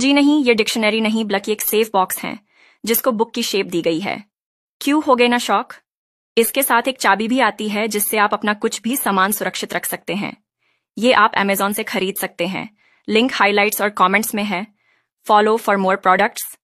जी नहीं ये डिक्शनरी नहीं बल्कि एक सेफ बॉक्स है जिसको बुक की शेप दी गई है क्यों हो गए ना शौक इसके साथ एक चाबी भी आती है जिससे आप अपना कुछ भी सामान सुरक्षित रख सकते हैं ये आप अमेजोन से खरीद सकते हैं लिंक हाइलाइट्स और कमेंट्स में है फॉलो फॉर मोर प्रोडक्ट्स